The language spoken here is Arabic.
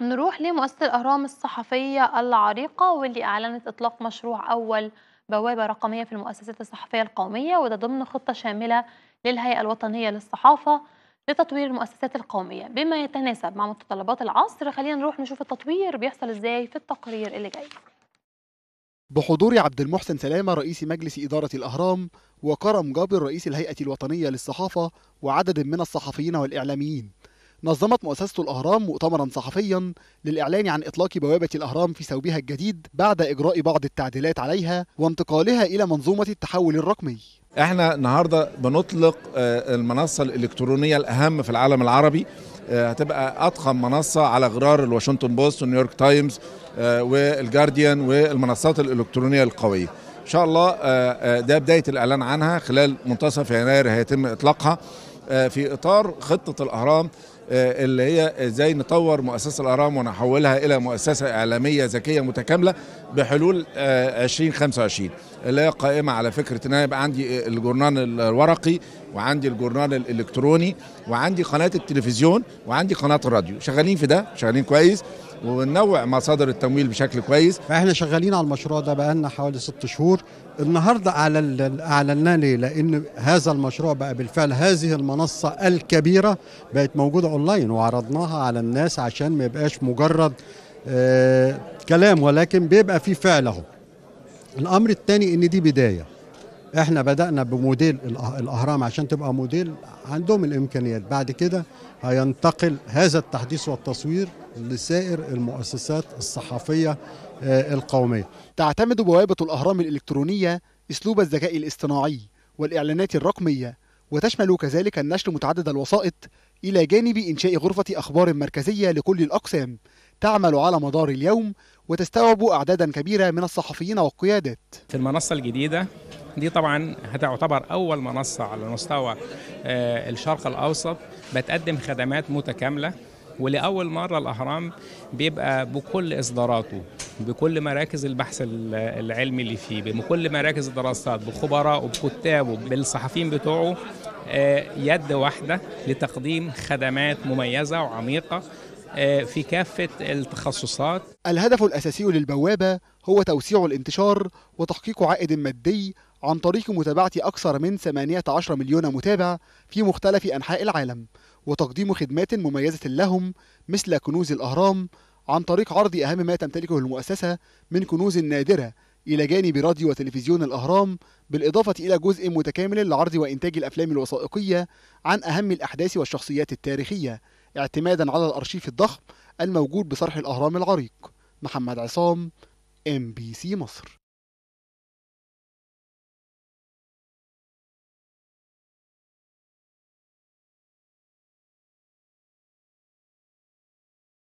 نروح لمؤسسة الأهرام الصحفية العريقة واللي أعلنت إطلاق مشروع أول بوابة رقمية في المؤسسات الصحفية القومية وده ضمن خطة شاملة للهيئة الوطنية للصحافة لتطوير المؤسسات القومية بما يتناسب مع متطلبات العصر خلينا نروح نشوف التطوير بيحصل إزاي في التقرير اللي جاي بحضور عبد المحسن سلامة رئيس مجلس إدارة الأهرام وكرم جابر رئيس الهيئة الوطنية للصحافة وعدد من الصحفيين والإعلاميين نظمت مؤسسة الأهرام مؤتمرا صحفيا للإعلان عن إطلاق بوابة الأهرام في ثوبها الجديد بعد إجراء بعض التعديلات عليها وانتقالها إلى منظومة التحول الرقمي احنا النهارده بنطلق آه، المنصه الالكترونيه الاهم في العالم العربي آه، هتبقى اضخم منصه على غرار الواشنطن بوست ونيويورك تايمز آه، والجارديان والمنصات الالكترونيه القويه ان شاء الله ده بدايه الاعلان عنها خلال منتصف يناير هيتم اطلاقها في اطار خطه الاهرام آه، اللي هي ازاي نطور مؤسسه الارام ونحولها الى مؤسسه اعلاميه ذكيه متكامله بحلول 2025 آه، اللي هي قائمه على فكره ان انا يبقى عندي الجورنال الورقي وعندي الجورنال الالكتروني وعندي قناه التلفزيون وعندي قناه الراديو شغالين في ده شغالين كويس وننوع مصادر التمويل بشكل كويس فاحنا شغالين على المشروع ده بقالنا حوالي ست شهور النهارده اعلنا ليه لان هذا المشروع بقى بالفعل هذه المنصه الكبيره بقت موجوده اونلاين وعرضناها على الناس عشان ما يبقاش مجرد آه، كلام ولكن بيبقى في فعل اهو الامر الثاني ان دي بدايه احنا بدانا بموديل الاهرام عشان تبقى موديل عندهم الامكانيات بعد كده هينتقل هذا التحديث والتصوير لسائر المؤسسات الصحفيه آه، القوميه تعتمد بوابه الاهرام الالكترونيه اسلوب الذكاء الاصطناعي والاعلانات الرقميه وتشمل كذلك النشر متعدد الوسائط إلى جانب إنشاء غرفة أخبار مركزية لكل الأقسام تعمل على مدار اليوم وتستوعب أعدادا كبيرة من الصحفيين والقيادات في المنصة الجديدة دي طبعا هتعتبر أول منصة على مستوى آه، الشرق الأوسط بتقدم خدمات متكاملة ولأول مرة الأهرام بيبقى بكل إصداراته بكل مراكز البحث العلمي اللي فيه بكل مراكز الدراسات بخبراء بكتابه بالصحفيين بتوعه آه، يد واحده لتقديم خدمات مميزه وعميقه آه، في كافه التخصصات. الهدف الاساسي للبوابه هو توسيع الانتشار وتحقيق عائد مادي عن طريق متابعه اكثر من 18 مليون متابع في مختلف انحاء العالم وتقديم خدمات مميزه لهم مثل كنوز الاهرام عن طريق عرض اهم ما تمتلكه المؤسسه من كنوز نادره إلى جانب راديو وتلفزيون الأهرام بالإضافة إلى جزء متكامل لعرض وإنتاج الأفلام الوثائقية عن أهم الأحداث والشخصيات التاريخية اعتمادا على الأرشيف الضخم الموجود بصرح الأهرام العريق محمد عصام MBC مصر